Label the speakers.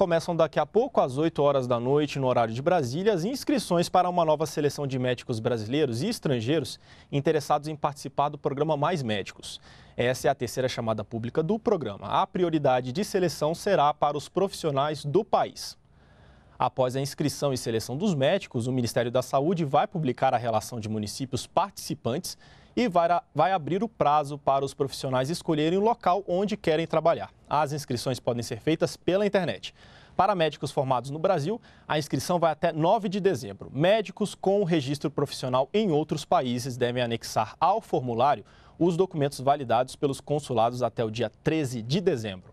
Speaker 1: Começam daqui a pouco, às 8 horas da noite, no horário de Brasília, as inscrições para uma nova seleção de médicos brasileiros e estrangeiros interessados em participar do programa Mais Médicos. Essa é a terceira chamada pública do programa. A prioridade de seleção será para os profissionais do país. Após a inscrição e seleção dos médicos, o Ministério da Saúde vai publicar a relação de municípios participantes e vai, vai abrir o prazo para os profissionais escolherem o local onde querem trabalhar. As inscrições podem ser feitas pela internet. Para médicos formados no Brasil, a inscrição vai até 9 de dezembro. Médicos com registro profissional em outros países devem anexar ao formulário os documentos validados pelos consulados até o dia 13 de dezembro.